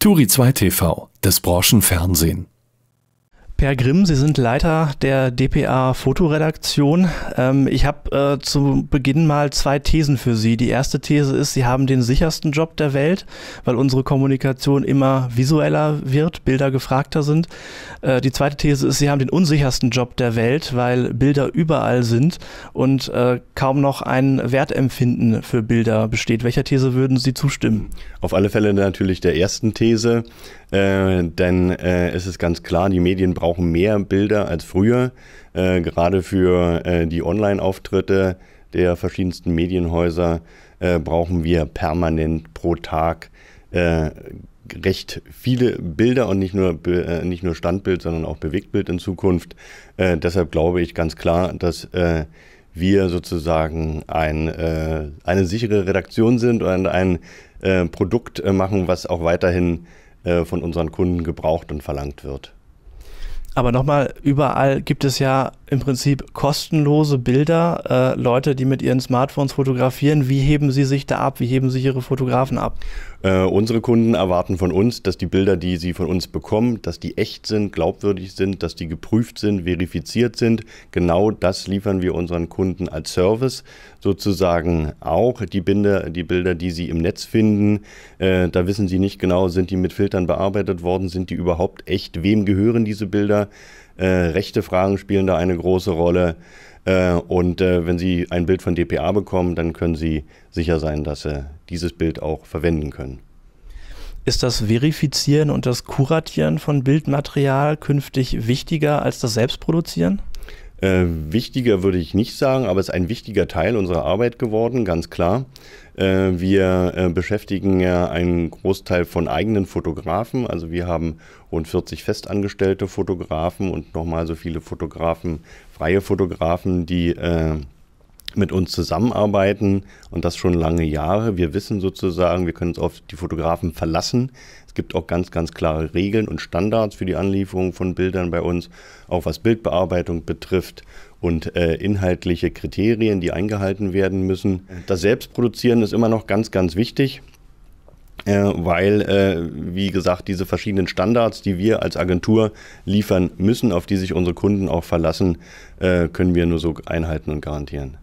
Turi 2 TV, das Branchenfernsehen. Per Grimm, Sie sind Leiter der DPA Fotoredaktion. Ähm, ich habe äh, zu Beginn mal zwei Thesen für Sie. Die erste These ist, Sie haben den sichersten Job der Welt, weil unsere Kommunikation immer visueller wird, Bilder gefragter sind. Äh, die zweite These ist, Sie haben den unsichersten Job der Welt, weil Bilder überall sind und äh, kaum noch ein Wertempfinden für Bilder besteht. Welcher These würden Sie zustimmen? Auf alle Fälle natürlich der ersten These. Äh, äh, es ist ganz klar, die Medien brauchen mehr Bilder als früher, äh, gerade für äh, die Online-Auftritte der verschiedensten Medienhäuser äh, brauchen wir permanent pro Tag recht viele Bilder und nicht nur, nicht nur Standbild, sondern auch Bewegtbild in Zukunft. deshalb glaube ich ganz klar, dass wir sozusagen ein, äh, eine sichere Redaktion sind und ein äh, Produkt äh, machen, was auch weiterhin äh, von unseren Kunden gebraucht und verlangt wird. Aber nochmal, überall gibt es ja im Prinzip kostenlose Bilder. Äh, Leute, die mit ihren Smartphones fotografieren, wie heben sie sich da ab? Wie heben sich ihre Fotografen ab? Äh, unsere Kunden erwarten von uns, dass die Bilder, die sie von uns bekommen, dass die echt sind, glaubwürdig sind, dass die geprüft sind, verifiziert sind. Genau das liefern wir unseren Kunden als Service sozusagen auch. Die, Binde, die Bilder, die sie im Netz finden, äh, da wissen sie nicht genau, sind die mit Filtern bearbeitet worden, sind die überhaupt echt, wem gehören diese Bilder? Äh, rechte Fragen spielen da eine große Rolle. Äh, und äh, wenn Sie ein Bild von DPA bekommen, dann können Sie sicher sein, dass Sie dieses Bild auch verwenden können. Ist das Verifizieren und das Kuratieren von Bildmaterial künftig wichtiger als das Selbstproduzieren? Äh, wichtiger würde ich nicht sagen, aber es ist ein wichtiger Teil unserer Arbeit geworden, ganz klar. Äh, wir äh, beschäftigen ja einen Großteil von eigenen Fotografen. Also wir haben rund 40 festangestellte Fotografen und nochmal so viele Fotografen, freie Fotografen, die äh, mit uns zusammenarbeiten und das schon lange Jahre. Wir wissen sozusagen, wir können uns auf die Fotografen verlassen. Es gibt auch ganz, ganz klare Regeln und Standards für die Anlieferung von Bildern bei uns, auch was Bildbearbeitung betrifft und äh, inhaltliche Kriterien, die eingehalten werden müssen. Das Selbstproduzieren ist immer noch ganz, ganz wichtig. Äh, weil, äh, wie gesagt, diese verschiedenen Standards, die wir als Agentur liefern müssen, auf die sich unsere Kunden auch verlassen, äh, können wir nur so einhalten und garantieren.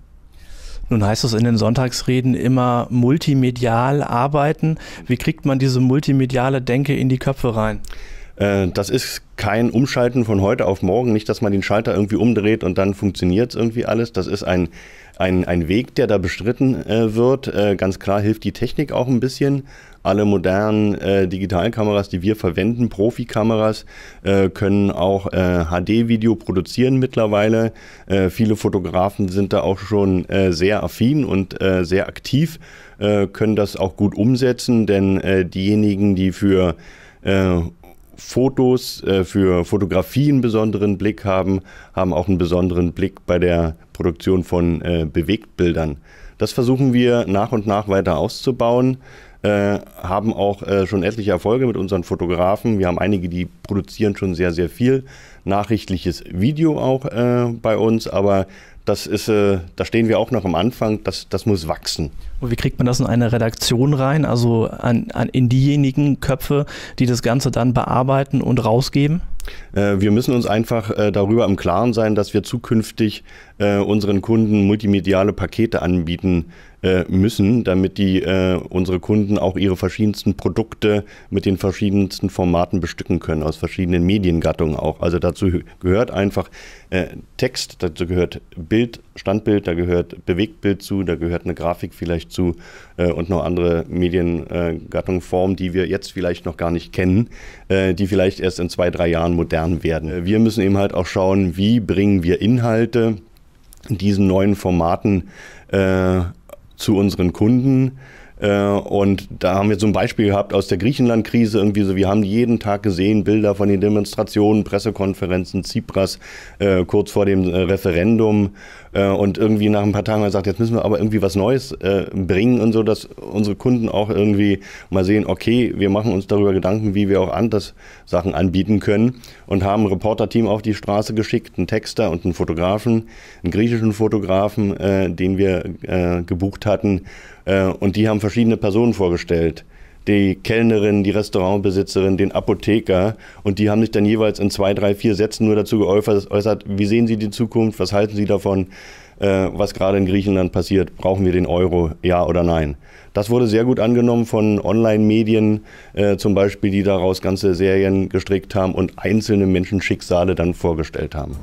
Nun heißt es in den Sonntagsreden immer multimedial arbeiten. Wie kriegt man diese multimediale Denke in die Köpfe rein? Äh, das ist kein Umschalten von heute auf morgen, nicht, dass man den Schalter irgendwie umdreht und dann funktioniert irgendwie alles. Das ist ein, ein, ein Weg, der da bestritten äh, wird. Äh, ganz klar hilft die Technik auch ein bisschen. Alle modernen äh, Digitalkameras, die wir verwenden, Profikameras, äh, können auch HD-Video äh, produzieren mittlerweile. viele Fotografen sind da auch schon sehr affin und sehr aktiv, können das auch gut umsetzen, denn diejenigen, die für Fotos, äh, für Fotografie einen besonderen Blick haben, haben auch einen besonderen Blick bei der Produktion von äh, Bewegtbildern. Das versuchen wir nach und nach weiter auszubauen. Äh, haben auch äh, schon etliche Erfolge mit unseren Fotografen. Wir haben einige, die produzieren schon sehr, sehr viel nachrichtliches Video auch äh, bei uns, aber das ist, äh, da stehen wir auch noch am Anfang, das, das muss wachsen. Und wie kriegt man das in eine Redaktion rein, also an, an in diejenigen Köpfe, die das Ganze dann bearbeiten und rausgeben? Äh, wir müssen uns einfach darüber im Klaren sein, dass wir zukünftig unseren Kunden multimediale Pakete anbieten äh, müssen, damit die äh, unsere Kunden auch ihre verschiedensten Produkte mit den verschiedensten Formaten bestücken können, aus verschiedenen Mediengattungen auch. Also dazu gehört einfach äh, Text, dazu gehört Bild, Standbild, da gehört Bewegtbild zu, da gehört eine Grafik vielleicht zu äh, und noch andere Mediengattungen, äh, Formen, die wir jetzt vielleicht noch gar nicht kennen, die vielleicht erst in zwei, drei Jahren modern werden. Wir müssen eben halt auch schauen, wie bringen wir Inhalte, diesen neuen Formaten äh, zu unseren Kunden äh, und da haben wir zum Beispiel gehabt aus der Griechenland-Krise irgendwie so. Wir haben jeden Tag gesehen Bilder von den Demonstrationen, Pressekonferenzen, Tsipras äh, kurz vor dem äh, Referendum. Äh, und irgendwie nach ein paar Tagen gesagt, jetzt müssen wir aber irgendwie was Neues äh, bringen und so, dass unsere Kunden auch irgendwie mal sehen, okay, wir machen uns darüber Gedanken, wie wir auch anders Sachen anbieten können. Und haben ein Reporter-Team auf die Straße geschickt, einen Texter und einen Fotografen, einen griechischen Fotografen, den wir gebucht hatten. und die haben verschiedene Personen vorgestellt. Die Kellnerin, die Restaurantbesitzerin, den Apotheker. Und die haben sich dann jeweils in zwei, drei, vier Sätzen nur dazu geäußert, wie sehen sie die Zukunft, was halten sie davon, äh, was gerade in Griechenland passiert, brauchen wir den Euro, ja oder nein. Das wurde sehr gut angenommen von Online-Medien äh, zum Beispiel, die daraus ganze Serien gestrickt haben und einzelne Menschenschicksale dann vorgestellt haben.